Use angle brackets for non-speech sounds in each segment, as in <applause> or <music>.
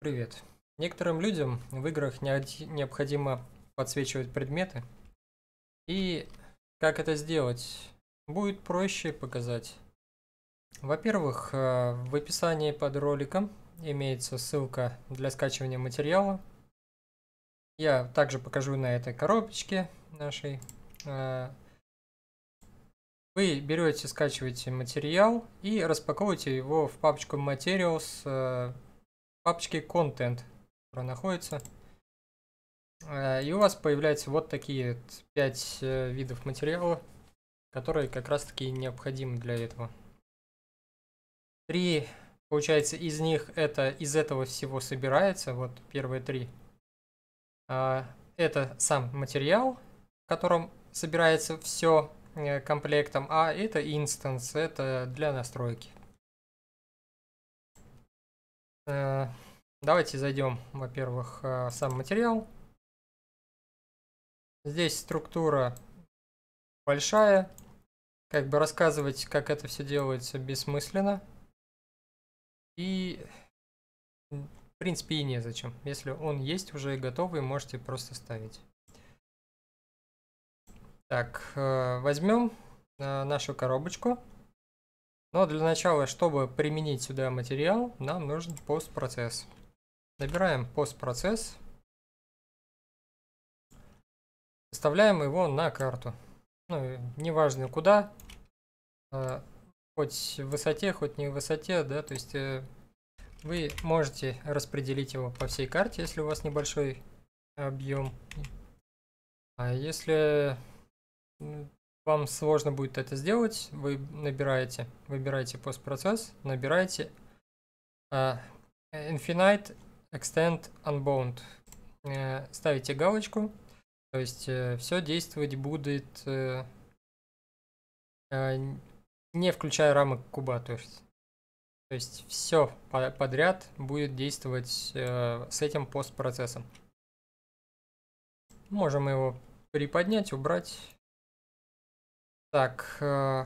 Привет. Некоторым людям в играх необходимо подсвечивать предметы. И как это сделать? Будет проще показать. Во-первых, э, в описании под роликом имеется ссылка для скачивания материала. Я также покажу на этой коробочке нашей. Э, вы берете, скачиваете материал и распаковываете его в папочку Materials э, папочке контент, которая находится. Э, и у вас появляются вот такие пять э, видов материала, которые как раз таки необходимы для этого. Три, получается, из них это из этого всего собирается, вот первые три. Э, это сам материал, в котором собирается все комплектом, а это инстанс, это для настройки. Э, давайте зайдем, во-первых, э, сам материал. Здесь структура большая. Как бы рассказывать, как это все делается, бессмысленно. И, в принципе, и незачем. Если он есть уже и готовый, можете просто ставить. Так, э, возьмем нашу коробочку. Но для начала, чтобы применить сюда материал, нам нужен постпроцесс. Набираем постпроцесс. Вставляем его на карту. Ну, э, неважно куда. Э, хоть в высоте, хоть не в высоте, да, то есть э, вы можете распределить его по всей карте, если у вас небольшой объем. А если вам сложно будет это сделать. Вы набираете, выбираете постпроцесс, набираете uh, Infinite Extend Unbound. Uh, ставите галочку. То есть uh, э, все действовать будет uh, uh, не включая рамок куба. То есть, то есть все по подряд будет действовать uh, с этим постпроцессом. Можем его приподнять, убрать. Так, э,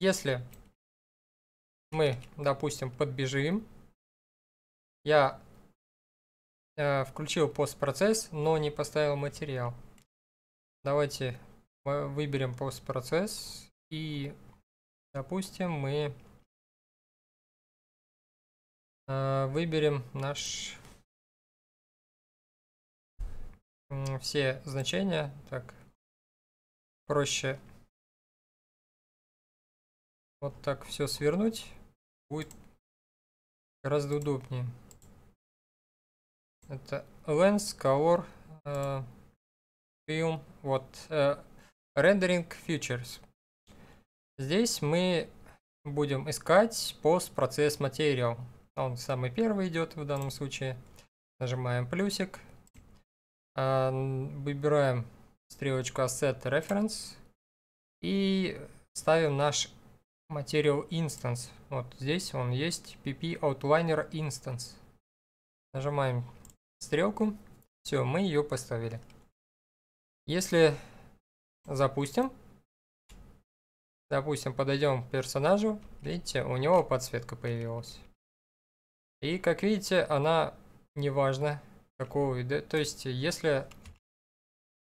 если мы, допустим, подбежим, я э, включил постпроцесс, но не поставил материал. Давайте выберем постпроцесс и, допустим, мы э, выберем наш все значения. Так, проще вот так все свернуть. Будет гораздо удобнее. Это Lens, Color, э, Film, вот, э, Rendering Features. Здесь мы будем искать постпроцесс материал. Он самый первый идет в данном случае. Нажимаем плюсик. Э, выбираем стрелочку asset reference и ставим наш Material Instance. Вот здесь он есть, PP Outliner Instance. Нажимаем стрелку. Все, мы ее поставили. Если запустим, допустим, подойдем к персонажу, видите, у него подсветка появилась. И, как видите, она неважно какого вида. То есть, если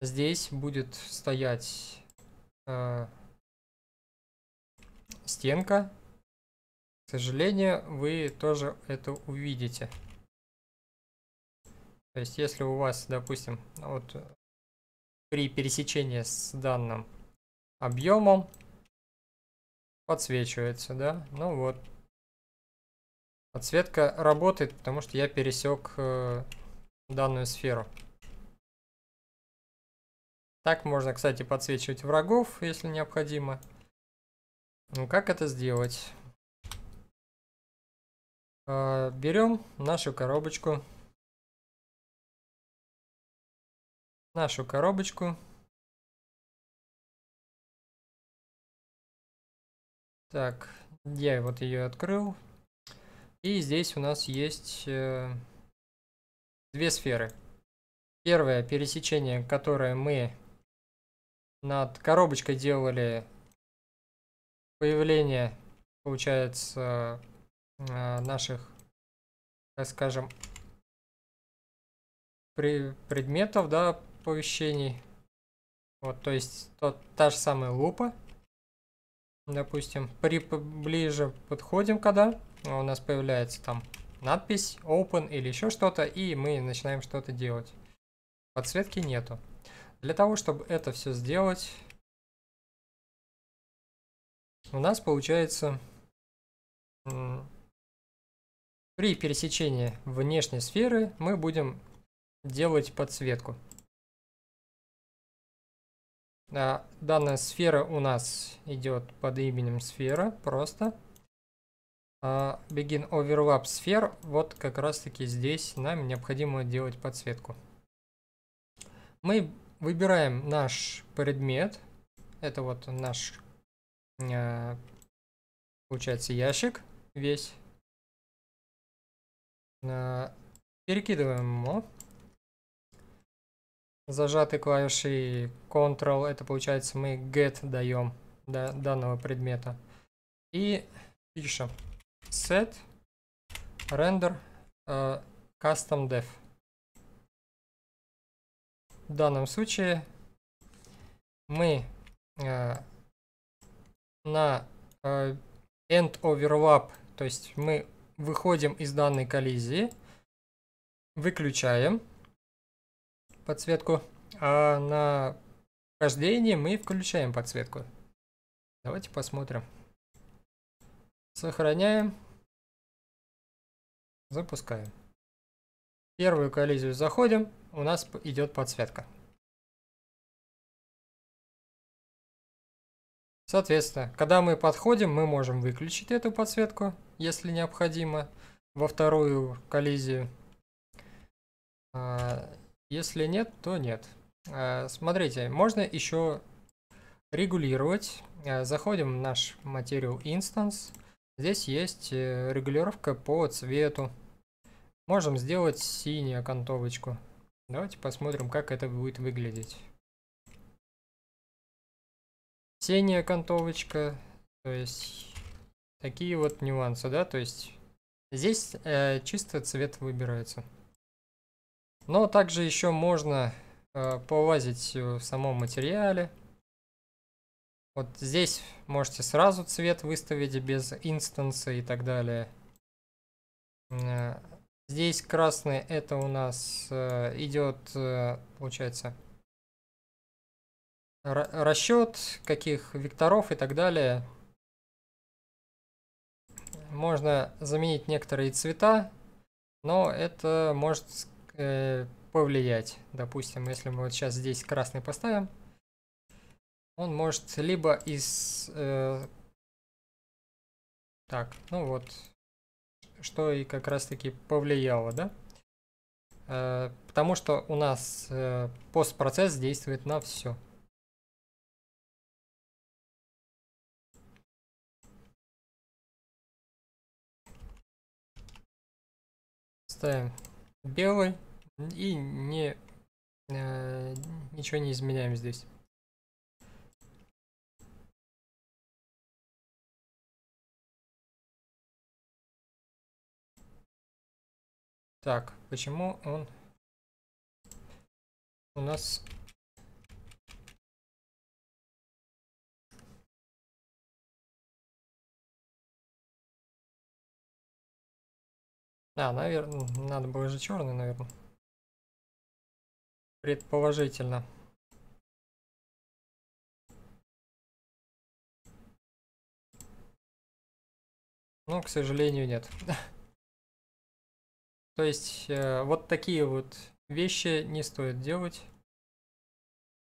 Здесь будет стоять э, стенка. К сожалению, вы тоже это увидите. То есть, если у вас, допустим, вот при пересечении с данным объемом подсвечивается, да? Ну вот. Подсветка работает, потому что я пересек э, данную сферу. Так можно, кстати, подсвечивать врагов, если необходимо. Ну, как это сделать? А, берем нашу коробочку. Нашу коробочку. Так, я вот ее открыл. И здесь у нас есть э, две сферы. Первое пересечение, которое мы над коробочкой делали появление, получается, э, наших, так скажем, предметов, да, оповещений. Вот, то есть тот, та же самая лупа. Допустим, при ближе подходим, когда у нас появляется там надпись open или еще что-то, и мы начинаем что-то делать. Подсветки нету. Для того, чтобы это все сделать, у нас получается при пересечении внешней сферы мы будем делать подсветку. А, данная сфера у нас идет под именем сфера, просто. А, begin overlap сфер, вот как раз таки здесь нам необходимо делать подсветку. Мы Выбираем наш предмет. Это вот наш, э, получается, ящик весь. Э, перекидываем его. Зажатой клавишей Ctrl, это получается мы get даем до данного предмета. И пишем set render э, custom dev. В данном случае мы э, на э, end overlap, то есть мы выходим из данной коллизии, выключаем подсветку, а на хождении мы включаем подсветку. Давайте посмотрим. Сохраняем. Запускаем. первую коллизию заходим, у нас идет подсветка. Соответственно, когда мы подходим, мы можем выключить эту подсветку, если необходимо, во вторую коллизию. А, если нет, то нет. А, смотрите, можно еще регулировать. А, заходим в наш Material Instance. Здесь есть э, регулировка по цвету. Можем сделать синюю окантовочку. Давайте посмотрим, как это будет выглядеть. Синяя окантовочка, то есть такие вот нюансы, да, то есть здесь э, чисто цвет выбирается. Но также еще можно э, полазить в самом материале. Вот здесь можете сразу цвет выставить без инстанса и так далее. Э, Здесь красный это у нас э, идет, э, получается, расчет каких векторов и так далее. Можно заменить некоторые цвета, но это может э, повлиять. Допустим, если мы вот сейчас здесь красный поставим, он может либо из... Э, так, ну вот, что и как раз-таки повлияло, да? Э, потому что у нас э, постпроцесс действует на все. Ставим белый и не, э, ничего не изменяем здесь. Так, почему он у нас Да, наверное, надо было же черный, наверное. Предположительно. Но, ну, к сожалению, нет. <laughs> То есть э, вот такие вот вещи не стоит делать.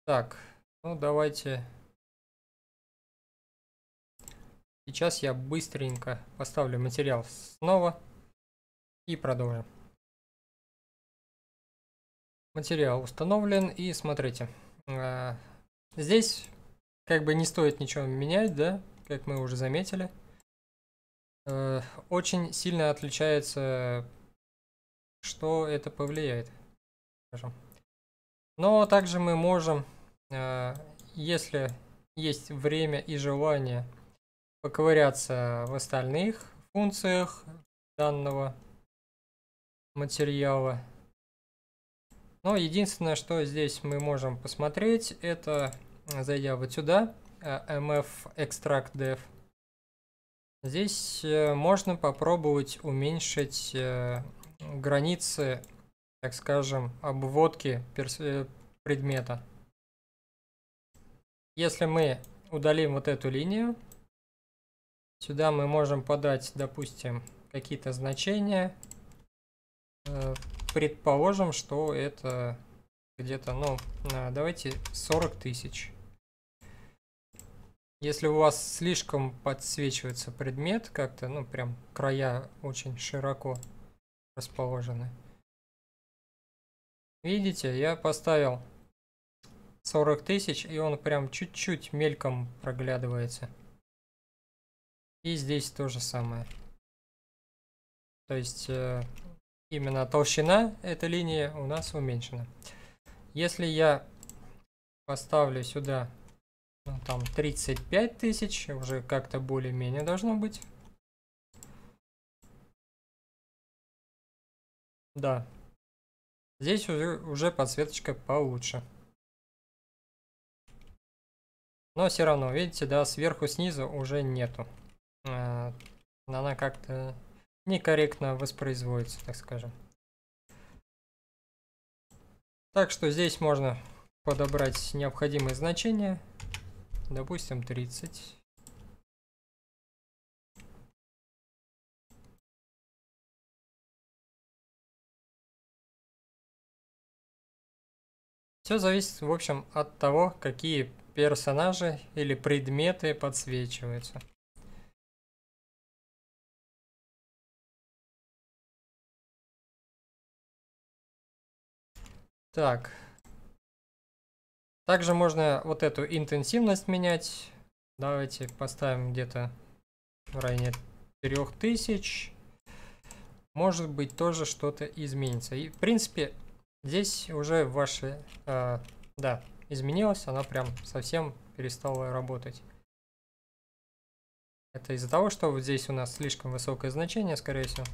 Так, ну давайте. Сейчас я быстренько поставлю материал снова и продолжим. Материал установлен и смотрите. Э, здесь как бы не стоит ничего менять, да, как мы уже заметили. Э, очень сильно отличается что это повлияет. Но также мы можем, э, если есть время и желание, поковыряться в остальных функциях данного материала. Но единственное, что здесь мы можем посмотреть, это зайдя вот сюда, э, mf extract dev. Здесь э, можно попробовать уменьшить границы, так скажем, обводки э, предмета. Если мы удалим вот эту линию, сюда мы можем подать, допустим, какие-то значения. Э, предположим, что это где-то, ну, давайте 40 тысяч. Если у вас слишком подсвечивается предмет как-то, ну, прям края очень широко, расположены. Видите, я поставил 40 тысяч, и он прям чуть-чуть мельком проглядывается. И здесь то же самое. То есть э, именно толщина этой линии у нас уменьшена. Если я поставлю сюда ну, там 35 тысяч, уже как-то более-менее должно быть. Да. Здесь уже, уже подсветочка получше. Но все равно, видите, да, сверху снизу уже нету. А, она как-то некорректно воспроизводится, так скажем. Так что здесь можно подобрать необходимые значения. Допустим, 30. Все зависит, в общем, от того, какие персонажи или предметы подсвечиваются. Так. Также можно вот эту интенсивность менять. Давайте поставим где-то в районе 3000. Может быть тоже что-то изменится. И в принципе Здесь уже ваши... Э, да, изменилась, она прям совсем перестала работать. Это из-за того, что вот здесь у нас слишком высокое значение, скорее всего.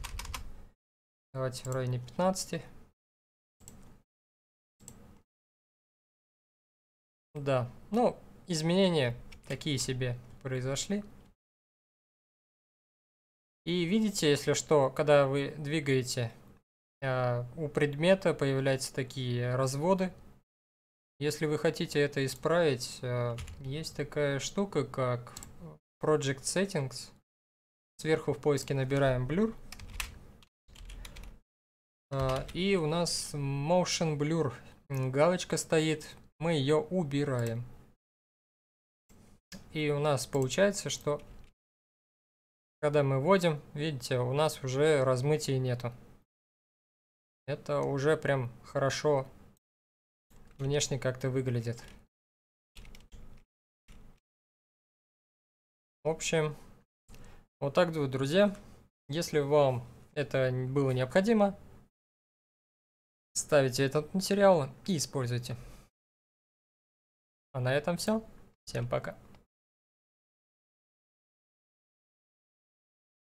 Давайте в районе 15. Да, ну, изменения такие себе произошли. И видите, если что, когда вы двигаете а, у предмета появляются такие разводы. Если вы хотите это исправить, а, есть такая штука, как Project Settings. Сверху в поиске набираем Blur. А, и у нас Motion Blur галочка стоит. Мы ее убираем. И у нас получается, что когда мы вводим, видите, у нас уже размытия нету. Это уже прям хорошо внешне как-то выглядит. В общем, вот так вот, друзья. Если вам это было необходимо, ставите этот материал и используйте. А на этом все. Всем пока.